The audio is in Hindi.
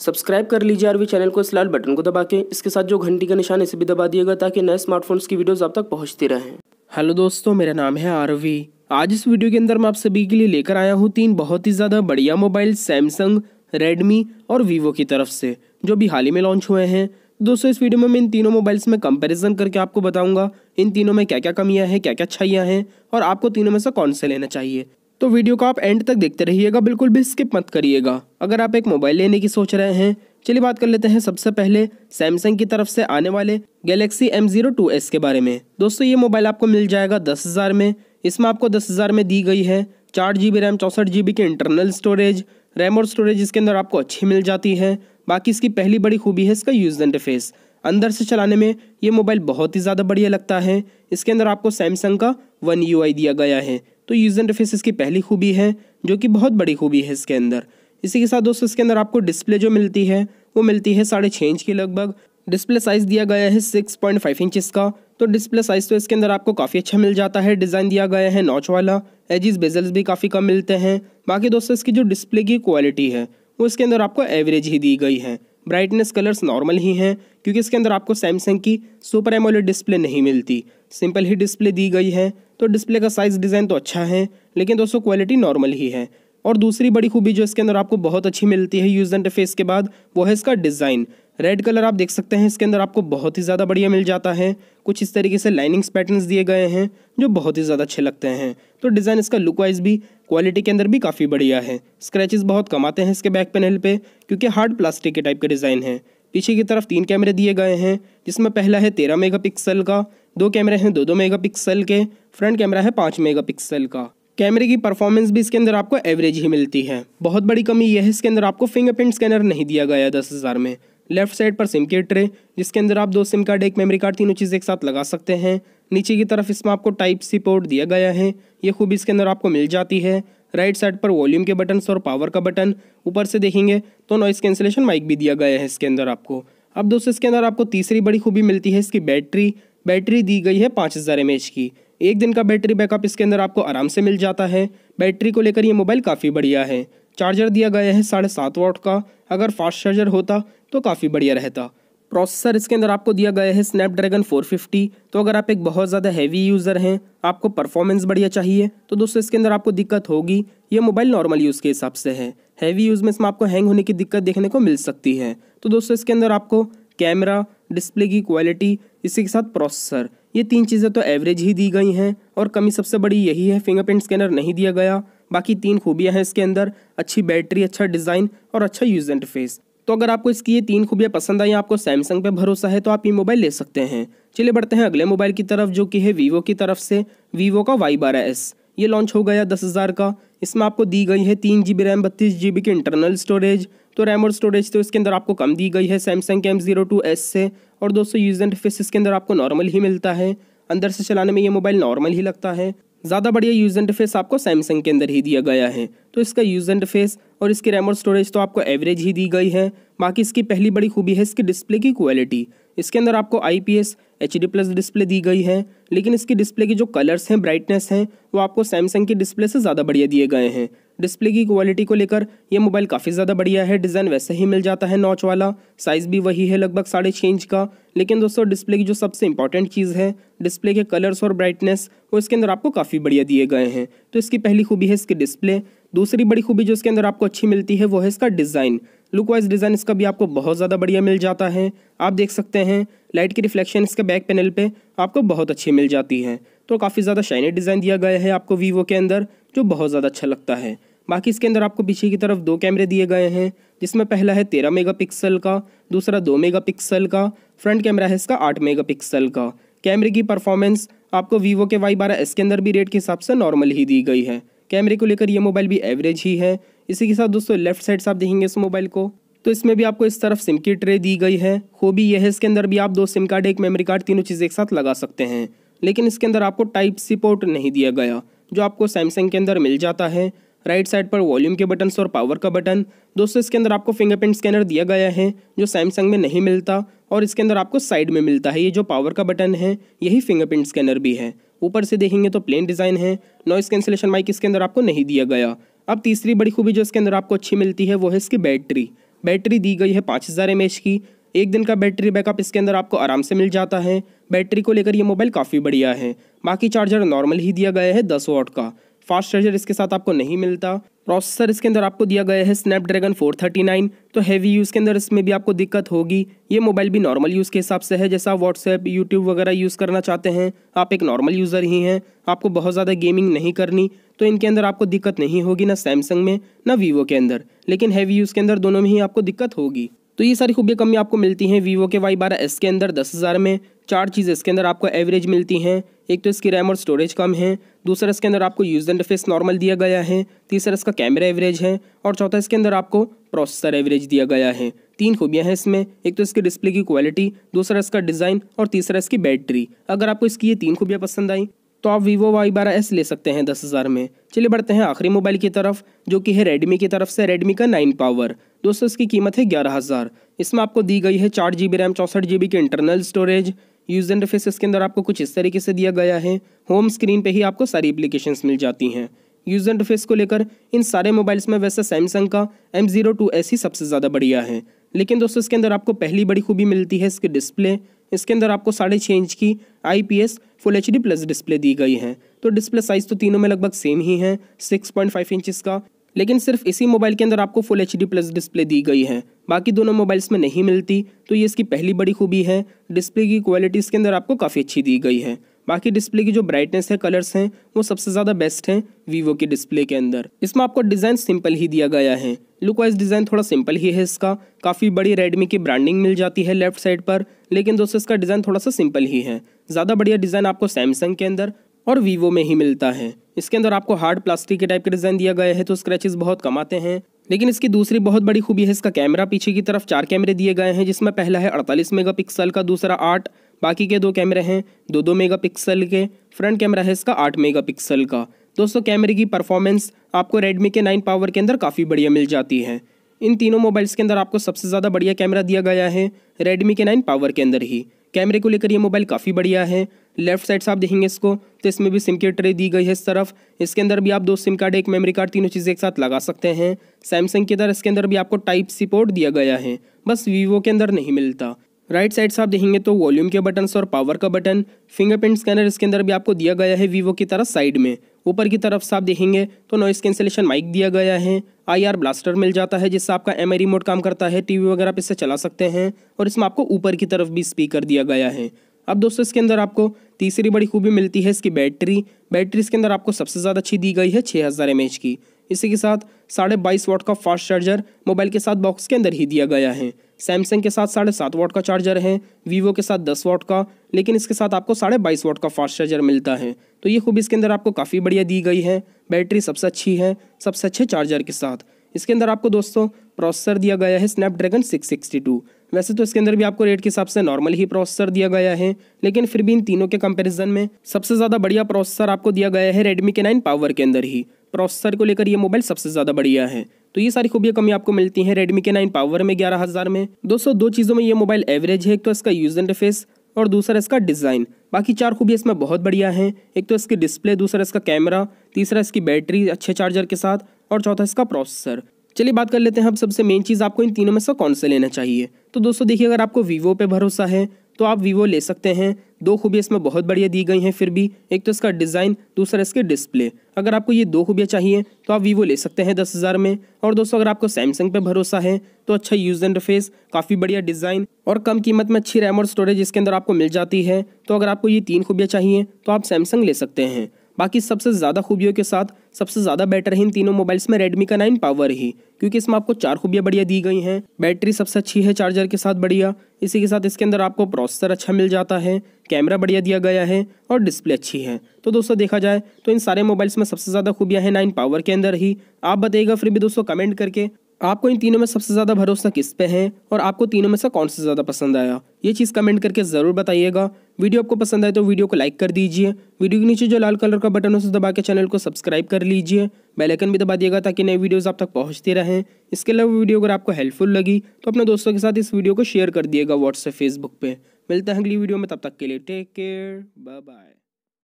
सब्सक्राइब कर लीजिए आरवी चैनल को इस लाल बटन को दबा के इसके साथ जो घंटी का निशान इसे भी दबा दिएगा ताकि नए स्मार्टफोन्स की वीडियोस आप तक पहुंचती रहें हेलो दोस्तों मेरा नाम है आरवी आज इस वीडियो के अंदर मैं आप सभी के लिए लेकर आया हूँ तीन बहुत ही ज़्यादा बढ़िया मोबाइल सैमसंग रेडमी और वीवो की तरफ से जो भी हाल ही में लॉन्च हुए हैं दोस्तों इस वीडियो में मैं इन तीनों मोबाइल्स में कंपैरिजन करके आपको बताऊंगा इन तीनों में क्या क्या कमियां हैं क्या क्या अच्छाइयां हैं और आपको तीनों में से कौन से लेना चाहिए तो वीडियो को आप एंड तक देखते रहिएगा बिल्कुल भी स्किप मत करिएगा अगर आप एक मोबाइल लेने की सोच रहे हैं चलिए बात कर लेते हैं सबसे पहले सैमसंग की तरफ से आने वाले Galaxy M zero two S के बारे में दोस्तों ये मोबाइल आपको मिल जाएगा दस हज़ार में इसमें आपको दस हज़ार में दी गई है चार जी बी रैम चौंसठ जी बी की इंटरनल स्टोरेज रैम और स्टोरेज इसके अंदर आपको अच्छी मिल जाती है बाकी इसकी पहली बड़ी खूबी है इसका यूज इंटरफेस अंदर से चलाने में ये मोबाइल बहुत ही ज़्यादा बढ़िया लगता है इसके अंदर आपको सैमसंग का वन यू दिया गया है तो यूज़र इंटरफेस इसकी पहली खूबी है जो कि बहुत बड़ी खूबी है इसके अंदर इसी के साथ दोस्तों इसके अंदर आपको डिस्प्ले जो मिलती है वो मिलती है साढ़े छः इंच की लगभग डिस्प्ले साइज़ दिया गया है सिक्स पॉइंट फाइव इंचज़ का तो डिस्प्ले साइज़ तो इसके अंदर आपको काफ़ी अच्छा मिल जाता है डिज़ाइन दिया गया है नॉच वाला एजिस बेजल्स भी काफ़ी कम मिलते हैं बाकी दोस्तों इसकी जो डिस्प्ले की क्वालिटी है वो इसके अंदर आपको एवरेज ही दी गई है ब्राइटनेस कलर्स नॉर्मल ही हैं क्योंकि इसके अंदर आपको सैमसंग की सुपर एमोलेड डिस्प्ले नहीं मिलती सिंपल ही डिस्प्ले दी गई है तो डिस्प्ले का साइज़ डिज़ाइन तो अच्छा है लेकिन दोस्तों क्वालिटी नॉर्मल ही है और दूसरी बड़ी खूबी जो इसके अंदर आपको बहुत अच्छी मिलती है यूज इंटरफेस के बाद वो है इसका डिज़ाइन रेड कलर आप देख सकते हैं इसके अंदर आपको बहुत ही ज़्यादा बढ़िया मिल जाता है कुछ इस तरीके से लाइनिंग्स पैटर्न्स दिए गए हैं जो बहुत ही ज़्यादा अच्छे लगते हैं तो डिज़ाइन इसका लुक वाइज भी क्वालिटी के अंदर भी काफ़ी बढ़िया है स्क्रैचेस बहुत कम आते हैं इसके बैक पैनल पे क्योंकि हार्ड प्लास्टिक के टाइप के डिज़ाइन है पीछे की तरफ तीन कैमरे दिए गए हैं जिसमें पहला है तेरह मेगापिक्सल का दो कैमरे हैं दो दो मेगापिक्सल के फ्रंट कैमरा है पाँच मेगापिक्सल का कैमरे की परफॉर्मेंस भी इसके अंदर आपको एवरेज ही मिलती है बहुत बड़ी कमी यह है इसके अंदर आपको फिंगरप्रिंट स्कैनर नहीं दिया गया दस हज़ार में लेफ्ट साइड पर सिम की ट्रे जिसके अंदर आप दो सिम कार्ड एक मेमोरी कार्ड तीनों चीज़ एक साथ लगा सकते हैं नीचे की तरफ इसमें आपको टाइप सी पोर्ट दिया गया है ये खूबी इसके अंदर आपको मिल जाती है राइट साइड पर वॉल्यूम के बटन और पावर का बटन ऊपर से देखेंगे तो नॉइस कैंसिलेशन माइक भी दिया गया है इसके अंदर आपको अब दोस्तों इसके अंदर आपको तीसरी बड़ी खूबी मिलती है इसकी बैटरी बैटरी दी गई है पाँच हज़ार की एक दिन का बैटरी बैकअप इसके अंदर आपको आराम से मिल जाता है बैटरी को लेकर ये मोबाइल काफ़ी बढ़िया है चार्जर दिया गया है साढ़े सात वोट का अगर फास्ट चार्जर होता तो काफ़ी बढ़िया रहता प्रोसेसर इसके अंदर आपको दिया गया है स्नैपड्रैगन 450 तो अगर आप एक बहुत ज़्यादा हैवी यूज़र हैं आपको परफॉर्मेंस बढ़िया चाहिए तो दोस्तों इसके अंदर आपको दिक्कत होगी ये मोबाइल नॉर्मल यूज़ के हिसाब से है हैवी यूज़ में इसमें आपको हैंग होने की दिक्कत देखने को मिल सकती है तो दोस्तों इसके अंदर आपको कैमरा डिस्प्ले की क्वालिटी इसी के साथ प्रोसेसर ये तीन चीज़ें तो एवरेज ही दी गई हैं और कमी सबसे बड़ी यही है फिंगरप्रिंट स्कैनर नहीं दिया गया बाकी तीन खूबियां हैं इसके अंदर अच्छी बैटरी अच्छा डिज़ाइन और अच्छा यूज़ इंटरफेस तो अगर आपको इसकी ये तीन खूबियाँ पसंद आई आपको सैमसंग पे भरोसा है तो आप ये मोबाइल ले सकते हैं चलिए बढ़ते हैं अगले मोबाइल की तरफ जो कि है वीवो की तरफ से वीवो का वाई बारह एस ये लॉन्च हो गया दस हज़ार का इसमें आपको दी गई है तीन जी बी रैम बत्तीस जी बी की इंटरनल स्टोरेज तो रैम और स्टोरेज तो इसके अंदर आपको कम दी गई है सैमसंग के एम जीरो टू एस से और दोस्तों यूज एंड फेस इसके अंदर आपको नॉर्मल ही मिलता है अंदर से चलाने में ये मोबाइल नॉर्मल ही लगता है ज़्यादा बढ़िया यूज इंटरफेस आपको सैमसंग के अंदर ही दिया गया है तो इसका यूज इंटरफेस और इसकी रैम और स्टोरेज तो आपको एवरेज ही दी गई है बाकी इसकी पहली बड़ी खूबी है इसकी डिस्प्ले की क्वालिटी इसके अंदर आपको I P S H D plus display दी गई है लेकिन इसकी डिस्प्ले की जो कलर्स हैं ब्राइटनेस हैं वो आपको सैमसंग की डिस्प्ले से ज़्यादा बढ़िया दिए गए हैं डिस्प्ले की क्वालिटी को लेकर यह मोबाइल काफ़ी ज़्यादा बढ़िया है डिज़ाइन वैसे ही मिल जाता है नॉच वाला साइज़ भी वही है लगभग साढ़े छः इंच का लेकिन दोस्तों डिस्प्ले की जो सबसे इंपॉर्टेंट चीज़ है डिस्प्ले के कलर्स और ब्राइटनेस वो इसके अंदर आपको काफ़ी बढ़िया दिए गए हैं तो इसकी पहली खूबी है इसकी डिस्प्ले दूसरी बड़ी खूबी जो इसके अंदर आपको अच्छी मिलती है वो है इसका डिज़ाइन लुक वाइज डिज़ाइन इसका भी आपको बहुत ज़्यादा बढ़िया मिल जाता है आप देख सकते हैं लाइट की रिफ्लेक्शन इसके बैक पैनल पर आपको बहुत अच्छी मिल जाती है तो काफ़ी ज़्यादा शाइनी डिज़ाइन दिया गया है आपको वीवो के अंदर जो बहुत ज़्यादा अच्छा लगता है बाकी इसके अंदर आपको पीछे की तरफ दो कैमरे दिए गए हैं जिसमें पहला है तेरह मेगापिक्सल का दूसरा दो मेगापिक्सल का फ्रंट कैमरा है इसका आठ मेगापिक्सल का कैमरे की परफॉर्मेंस आपको वीवो के वाई बारह एस के अंदर भी रेट के हिसाब से नॉर्मल ही दी गई है कैमरे को लेकर ये मोबाइल भी एवरेज ही है इसी के साथ दोस्तों लेफ्ट साइड से आप देखेंगे इस मोबाइल को तो इसमें भी आपको इस तरफ सिम की ट्रे दी गई है खूबी यह है इसके अंदर भी आप दो सिम कार्ड एक मेमोरी कार्ड तीनों चीज़ें एक साथ लगा सकते हैं लेकिन इसके अंदर आपको टाइप सी पोर्ट नहीं दिया गया जो आपको सैमसंग के अंदर मिल जाता है राइट साइड पर वॉल्यूम के बटन और पावर का बटन दोस्तों इसके अंदर आपको फिंगरप्रिंट स्कैनर दिया गया है जो सैमसंग में नहीं मिलता और इसके अंदर आपको साइड में मिलता है ये जो पावर का बटन है यही फिंगरप्रिंट स्कैनर भी है ऊपर से देखेंगे तो प्लेन डिज़ाइन है नॉइस कैंसिलेशन माइक इसके अंदर आपको नहीं दिया गया अब तीसरी बड़ी खूबी जो इसके अंदर आपको अच्छी मिलती है वो है इसकी बैटरी बैटरी दी गई है पाँच हज़ार एम की एक दिन का बैटरी बैकअप इसके अंदर आपको आराम से मिल जाता है बैटरी को लेकर ये मोबाइल काफ़ी बढ़िया है बाकी चार्जर नॉर्मल ही दिया गया है दस वॉट का फास्ट चार्जर इसके साथ आपको नहीं मिलता प्रोसेसर इसके अंदर आपको दिया गया है स्नैपड्रैगन 439 तो हैवी यूज़ के अंदर इसमें भी आपको दिक्कत होगी ये मोबाइल भी नॉर्मल यूज़ के हिसाब से है जैसा आप व्हाट्सएप यूट्यूब वगैरह यूज़ करना चाहते हैं आप एक नॉर्मल यूज़र ही हैं आपको बहुत ज़्यादा गेमिंग नहीं करनी तो इनके अंदर आपको दिक्कत नहीं होगी ना सैमसंग में ना वीवो के अंदर लेकिन हैवी यूज़ के अंदर दोनों में ही आपको दिक्कत होगी तो ये सारी खूबियाँ कमी आपको मिलती हैं वीवो के वाई बारह एस के अंदर दस हज़ार में चार चीज़ें इसके अंदर आपको एवरेज मिलती हैं एक तो इसकी रैम और स्टोरेज कम है दूसरा इसके अंदर आपको यूज़ एंड फेस नॉर्मल दिया गया है तीसरा इसका कैमरा एवरेज है और चौथा इसके अंदर आपको प्रोसेसर एवरेज दिया गया है तीन खूबियाँ हैं इसमें एक तो इसके डिस्प्ले की क्वालिटी दूसरा इसका डिज़ाइन और तीसरा इसकी बैटरी अगर आपको इसकी ये तीन खूबियाँ पसंद आई तो आप वीवो वाई बारह एस ले सकते हैं दस हज़ार में चलिए बढ़ते हैं आखिरी मोबाइल की तरफ जो कि है रेडमी की तरफ से रेडमी का नाइन पावर दोस्तों इसकी कीमत है ग्यारह हज़ार इसमें आपको दी गई है चार जी बी रैम चौंसठ जी बी की इंटरनल स्टोरेज यूज एंड फेस इसके अंदर आपको कुछ इस तरीके से दिया गया है होम स्क्रीन पर ही आपको सारी अप्लीकेशन मिल जाती हैं यूज एंड फेस को लेकर इन सारे मोबाइल्स में वैसे सैमसंग का एम जीरो टू एस ही सबसे ज़्यादा बढ़िया है लेकिन दोस्तों इसके अंदर आपको पहली बड़ी खूबी मिलती है इसकी डिस्प्ले इसके अंदर आपको साढ़े छः इंच की I P S full H D plus display दी गई है तो डिस्प्ले साइज़ तो तीनों में लगभग सेम ही है सिक्स पॉइंट फाइव इंचज़ का लेकिन सिर्फ इसी मोबाइल के अंदर आपको full H D plus display दी गई है बाकी दोनों मोबाइल्स में नहीं मिलती तो ये इसकी पहली बड़ी खूबी है डिस्प्ले की क्वालिटी इसके अंदर आपको काफ़ी अच्छी दी गई है बाकी डिस्प्ले की जो ब्राइटनेस है कलर्स हैं वो सबसे ज़्यादा बेस्ट हैं वीवो के डिस्प्ले के अंदर इसमें आपको डिज़ाइन सिंपल ही दिया गया है लुक वाइज डिज़ाइन थोड़ा सिंपल ही है इसका काफ़ी बड़ी रेडमी की ब्रांडिंग मिल जाती है लेफ्ट साइड पर लेकिन दोस्तों इसका डिज़ाइन थोड़ा सा सिंपल ही है ज़्यादा बढ़िया डिज़ाइन आपको सैमसंग के अंदर और वीवो में ही मिलता है इसके अंदर आपको हार्ड प्लास्टिक के टाइप के डिज़ाइन दिया गया है तो स्क्रैचेस बहुत कम आते हैं लेकिन इसकी दूसरी बहुत बड़ी खूबी है इसका कैमरा पीछे की तरफ चार कैमरे दिए गए हैं जिसमें पहला है 48 मेगापिक्सल का दूसरा 8 बाकी के दो कैमरे हैं दो दो मेगापिक्सल के फ्रंट कैमरा है इसका आठ मेगापिक्सल का दोस्तों कैमरे की परफॉर्मेंस आपको रेडमी के नाइन पावर के अंदर काफ़ी बढ़िया मिल जाती है इन तीनों मोबाइल्स के अंदर आपको सबसे ज़्यादा बढ़िया कैमरा दिया गया है रेडमी के नाइन पावर के अंदर ही कैमरे को लेकर ये मोबाइल काफ़ी बढ़िया है लेफ्ट साइड से आप देखेंगे इसको तो इसमें भी सिम की ट्रे दी गई है इस तरफ इसके अंदर भी आप दो सिम कार्ड एक मेमोरी कार्ड तीनों चीज़ें एक साथ लगा सकते हैं सैमसंग के अंदर इसके अंदर भी आपको टाइप सी पोर्ट दिया गया है बस वीवो के अंदर नहीं मिलता राइट साइड से आप देखेंगे तो वॉल्यूम के बटन और पावर का बटन फिंगरप्रिंट स्कैनर इसके अंदर भी आपको दिया गया है वीवो की तरह साइड में ऊपर की तरफ से आप देखेंगे तो नॉइस कैंसिलेशन माइक दिया गया है आईआर ब्लास्टर मिल जाता है जिससे आपका एम रिमोट काम करता है टीवी वगैरह आप इससे चला सकते हैं और इसमें आपको ऊपर की तरफ भी स्पीकर दिया गया है अब दोस्तों इसके अंदर आपको तीसरी बड़ी खूबी मिलती है इसकी बैटरी बैटरी इसके अंदर आपको सबसे ज़्यादा अच्छी दी गई है छः हज़ार की इसी के साथ साढ़े बाईस वाट का फास्ट चार्जर मोबाइल के साथ बॉक्स के अंदर ही दिया गया है सैमसंग के साथ साढ़े सात वाट का चार्जर है वीवो के साथ दस वॉट का लेकिन इसके साथ आपको साढ़े बाईस वॉट का फास्ट चार्जर मिलता है तो ये खूबी इसके अंदर आपको काफ़ी बढ़िया दी गई है बैटरी सबसे अच्छी है सबसे अच्छे चार्जर के साथ इसके अंदर आपको दोस्तों प्रोसेसर दिया गया है स्नैपड्रैगन सिक्स वैसे तो इसके अंदर भी आपको रेट के हिसाब से नॉर्मल ही प्रोसेसर दिया गया है लेकिन फिर भी इन तीनों के कंपैरिजन में सबसे ज़्यादा बढ़िया प्रोसेसर आपको दिया गया है रेडमी के नाइन पावर के अंदर ही प्रोसेसर को लेकर ये मोबाइल सबसे ज़्यादा बढ़िया है तो ये सारी खूबियाँ कमी आपको मिलती हैं रेडमी के नाइन पावर में ग्यारह हज़ार में दोस्तों दो चीज़ों में ये मोबाइल एवरेज है एक तो इसका यूज इंटरफेस और दूसरा इसका डिज़ाइन बाकी चार खूबियाँ इसमें बहुत बढ़िया हैं एक तो इसकी डिस्प्ले दूसरा इसका कैमरा तीसरा इसकी बैटरी अच्छे चार्जर के साथ और चौथा इसका प्रोसेसर चलिए बात कर लेते हैं अब सबसे मेन चीज़ आपको इन तीनों में से कौन से लेना चाहिए तो दोस्तों देखिए अगर आपको वीवो पे भरोसा है तो आप वीवो ले सकते हैं दो खूबियाँ इसमें बहुत बढ़िया दी गई हैं फिर भी एक तो इसका डिज़ाइन दूसरा इसके डिस्प्ले अगर आपको ये दो खूबियाँ चाहिए तो आप वीवो ले सकते हैं दस हज़ार में और दोस्तों अगर आपको सैमसंग पे भरोसा है तो अच्छा यूज़ इंटरफेस काफ़ी बढ़िया डिज़ाइन और कम कीमत में अच्छी रैम और स्टोरेज इसके अंदर आपको मिल जाती है तो अगर आपको ये तीन खूबियाँ चाहिए तो आप सैमसंग ले सकते हैं बाकी सबसे ज़्यादा खूबियों के साथ सबसे ज़्यादा बेटर है इन तीनों मोबाइल्स में रेडमी का नाइन पावर ही क्योंकि इसमें आपको चार खूबियाँ बढ़िया दी गई हैं बैटरी सबसे अच्छी है चार्जर के साथ बढ़िया इसी के साथ इसके अंदर आपको प्रोसेसर अच्छा मिल जाता है कैमरा बढ़िया दिया गया है और डिस्प्ले अच्छी है तो दोस्तों देखा जाए तो इन सारे मोबाइल्स में सबसे ज़्यादा खूबियाँ हैं नाइन पावर के अंदर ही आप बताइएगा फिर भी दोस्तों कमेंट करके आपको इन तीनों में सबसे ज़्यादा भरोसा किस पे है और आपको तीनों में से कौन सा ज़्यादा पसंद आया ये चीज़ कमेंट करके ज़रूर बताइएगा वीडियो आपको पसंद आए तो वीडियो को लाइक कर दीजिए वीडियो के नीचे जो लाल कलर का बटन है उसे दबा के चैनल को सब्सक्राइब कर लीजिए बेलाइकन भी दबा दिएगा ताकि नए वीडियोज़ आप तक पहुँचते रहें इसके अलावा वीडियो अगर आपको हेल्पफुल लगी तो अपने दोस्तों के साथ इस वीडियो को शेयर कर दिएगा व्हाट्सएप फेसबुक पर मिलते हैं अगली वीडियो में तब तक के लिए टेक केयर बाय बाय